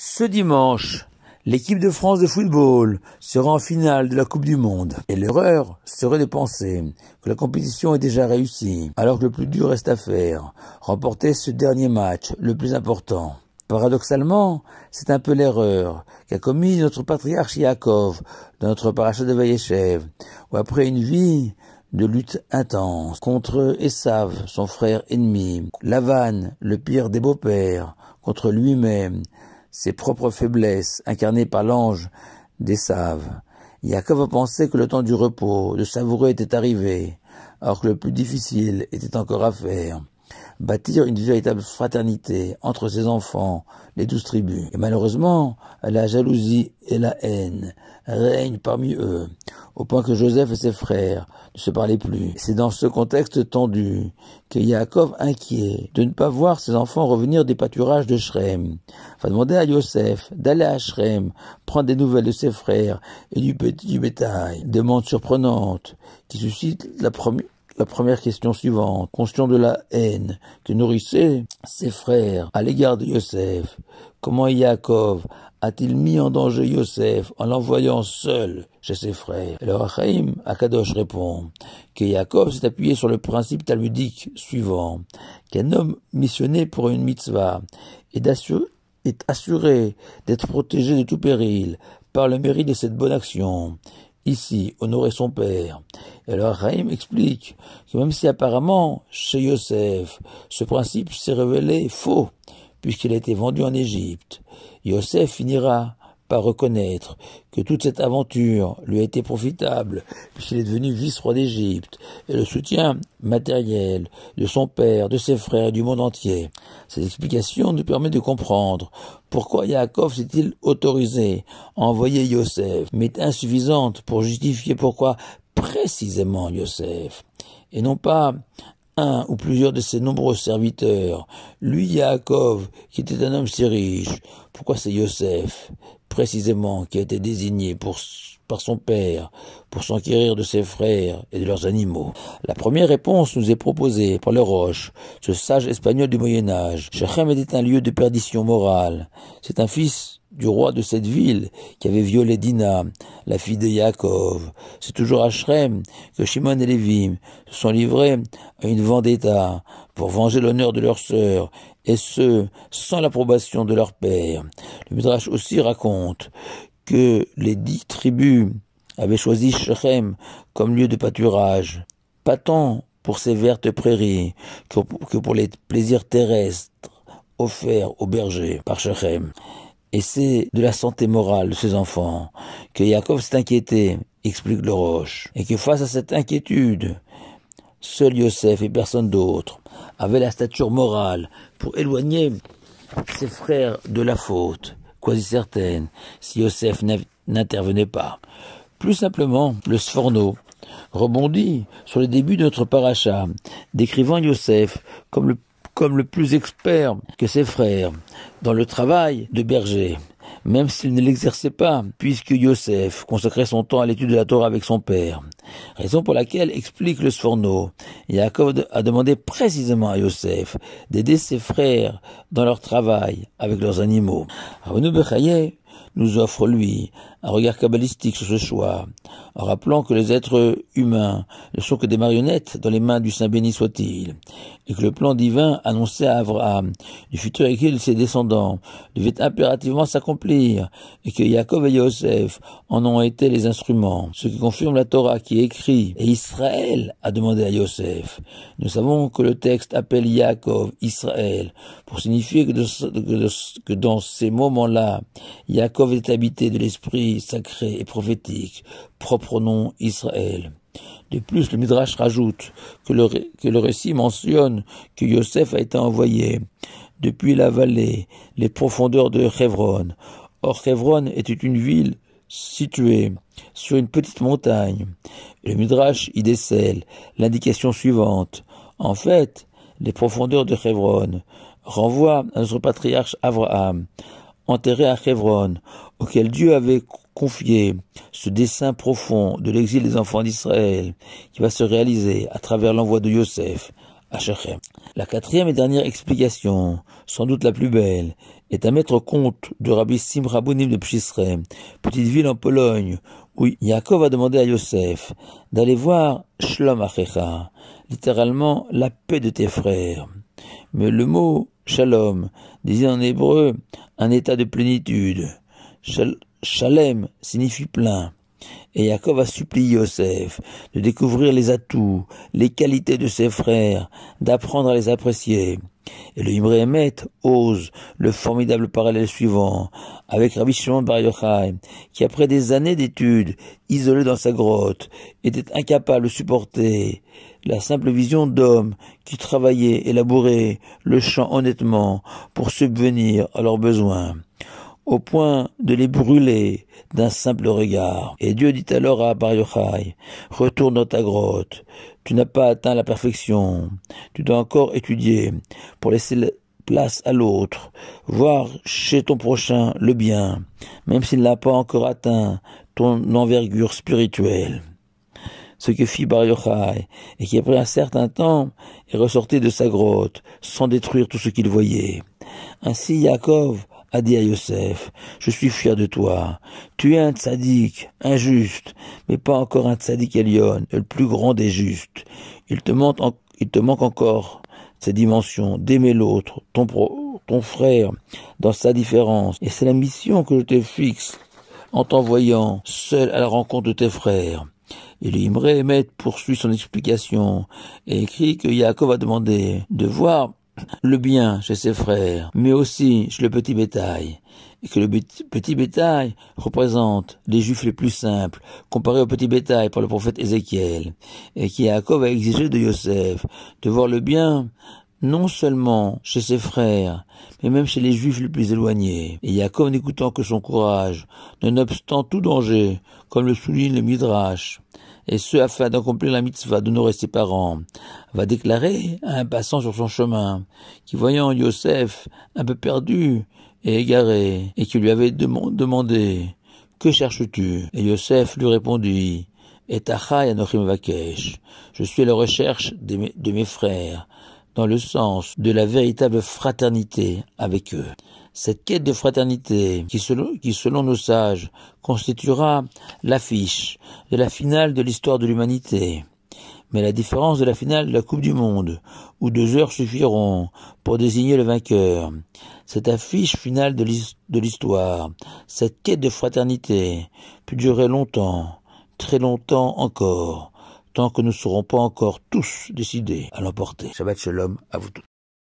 Ce dimanche, l'équipe de France de football sera en finale de la Coupe du Monde. Et l'erreur serait de penser que la compétition est déjà réussie, alors que le plus dur reste à faire, remporter ce dernier match, le plus important. Paradoxalement, c'est un peu l'erreur qu'a commise notre patriarche Yakov, dans notre parachat de Vaïechev, où après une vie de lutte intense contre Esav, son frère ennemi, Lavan, le pire des beaux-pères, contre lui-même, ses propres faiblesses incarnées par l'ange des saves. Jacob pensé que le temps du repos, de savoureux était arrivé, alors que le plus difficile était encore à faire bâtir une véritable fraternité entre ses enfants, les douze tribus. Et malheureusement, la jalousie et la haine règnent parmi eux, au point que Joseph et ses frères ne se parlaient plus. C'est dans ce contexte tendu que Yaakov, inquiet de ne pas voir ses enfants revenir des pâturages de Shrem, va demander à Yosef d'aller à Shrem, prendre des nouvelles de ses frères et du, du bétail. Demande surprenante qui suscite la première la première question suivante, conscient de la haine que nourrissaient ses frères à l'égard de Yosef, comment Yaakov a-t-il mis en danger Yosef en l'envoyant seul chez ses frères Alors Achaïm Akadosh répond que Yaakov s'est appuyé sur le principe talmudique suivant, qu'un homme missionné pour une mitzvah est assuré d'être protégé de tout péril par le mérite de cette bonne action ici, honorer son père. Et alors Raïm explique que même si apparemment, chez Yosef, ce principe s'est révélé faux, puisqu'il a été vendu en Égypte, Yosef finira par reconnaître que toute cette aventure lui a été profitable, puisqu'il est devenu vice-roi d'Égypte, et le soutien matériel de son père, de ses frères et du monde entier. Cette explication nous permet de comprendre pourquoi Yaakov s'est-il autorisé à envoyer Yosef, mais insuffisante pour justifier pourquoi précisément Yosef, et non pas un ou plusieurs de ses nombreux serviteurs. Lui, Yaakov, qui était un homme si riche. Pourquoi c'est Yosef, précisément, qui a été désigné pour, par son père pour s'enquérir de ses frères et de leurs animaux La première réponse nous est proposée par le Roche, ce sage espagnol du Moyen Âge. Shechem était un lieu de perdition morale. C'est un fils du roi de cette ville qui avait violé Dina, la fille de Yaakov. C'est toujours à Shem que Shimon et Lévi se sont livrés à une vendetta pour venger l'honneur de leur sœur, et ce, sans l'approbation de leur père. Le Midrash aussi raconte que les dix tribus avaient choisi Shem comme lieu de pâturage, pas tant pour ses vertes prairies que pour les plaisirs terrestres offerts aux bergers par Shrem. Et c'est de la santé morale de ses enfants que Jacob s'est inquiété, explique le Roche, et que face à cette inquiétude, seul Yosef et personne d'autre avait la stature morale pour éloigner ses frères de la faute, quasi certaine, si Yosef n'intervenait pas. Plus simplement, le Sforno rebondit sur les débuts de notre paracha, décrivant Yosef comme le comme le plus expert que ses frères dans le travail de berger même s'il ne l'exerçait pas, puisque Yosef consacrait son temps à l'étude de la Torah avec son père. Raison pour laquelle, explique le Sforno, Yaakov a demandé précisément à Yosef d'aider ses frères dans leur travail avec leurs animaux nous offre, lui, un regard cabalistique sur ce choix, en rappelant que les êtres humains ne sont que des marionnettes dans les mains du Saint béni soit-il, et que le plan divin annoncé à Abraham, du futur exil de ses descendants, devait impérativement s'accomplir, et que Jacob et Joseph en ont été les instruments, ce qui confirme la Torah qui écrit, et Israël a demandé à Joseph. Nous savons que le texte appelle Jacob Israël, pour signifier que, dans ces moments-là, Jacob est habité de l'esprit sacré et prophétique, propre nom Israël. De plus, le Midrash rajoute que le, que le récit mentionne que Yosef a été envoyé depuis la vallée, les profondeurs de Hébron Or, Hébron était une ville située sur une petite montagne. Le Midrash y décèle l'indication suivante. En fait, les profondeurs de Hébron renvoient à notre patriarche Abraham, enterré à Hebron, auquel Dieu avait confié ce dessein profond de l'exil des enfants d'Israël qui va se réaliser à travers l'envoi de Yosef à Shechem. La quatrième et dernière explication, sans doute la plus belle, est à mettre compte de Rabbi Simra de Pchisre, petite ville en Pologne, où Jacob a demandé à Yosef d'aller voir Shlom Achecha, littéralement la paix de tes frères. Mais le mot Shalom, disait en hébreu un état de plénitude. Shalem signifie plein. Et Jacob a supplié Yosef de découvrir les atouts, les qualités de ses frères, d'apprendre à les apprécier. Et le met ose le formidable parallèle suivant, avec Rabbi Shimon Bar Yochai, qui après des années d'études, isolé dans sa grotte, était incapable de supporter la simple vision d'hommes qui travaillaient et le champ honnêtement pour subvenir à leurs besoins, au point de les brûler d'un simple regard. Et Dieu dit alors à Bar retourne dans ta grotte, tu n'as pas atteint la perfection, tu dois encore étudier pour laisser place à l'autre, voir chez ton prochain le bien, même s'il n'a pas encore atteint ton envergure spirituelle ce que fit Bar et qui après un certain temps est ressorti de sa grotte, sans détruire tout ce qu'il voyait. Ainsi Yaakov a dit à Yosef, je suis fier de toi, tu es un tzaddik, injuste, mais pas encore un tzaddik Elion, le plus grand des justes. Il te manque, encore ces dimensions d'aimer l'autre, ton, ton frère, dans sa différence. Et c'est la mission que je te fixe en t'envoyant seul à la rencontre de tes frères. Et le Imre poursuit son explication et écrit que Yaakov a demandé de voir le bien chez ses frères, mais aussi chez le petit bétail, et que le petit bétail représente les juifs les plus simples, comparés au petit bétail par le prophète Ézéchiel, et que Yaakov a exigé de Yosef de voir le bien non seulement chez ses frères, mais même chez les juifs les plus éloignés. Et Yaakov n'écoutant que son courage, nonobstant tout danger, comme le souligne le Midrash, et ce afin d'accomplir la mitzvah de nourrir ses parents, va déclarer à un passant sur son chemin, qui voyant Yosef un peu perdu et égaré, et qui lui avait demandé, Que cherches-tu? Et Yosef lui répondit, et Anochim Vakesh, je suis à la recherche de mes frères, dans le sens de la véritable fraternité avec eux. Cette quête de fraternité, qui selon, qui selon nos sages constituera l'affiche de la finale de l'histoire de l'humanité, mais la différence de la finale de la Coupe du Monde, où deux heures suffiront pour désigner le vainqueur, cette affiche finale de l'histoire, cette quête de fraternité, peut durer longtemps, très longtemps encore, tant que nous ne serons pas encore tous décidés à l'emporter. ça va Shabbat l'homme à vous tous.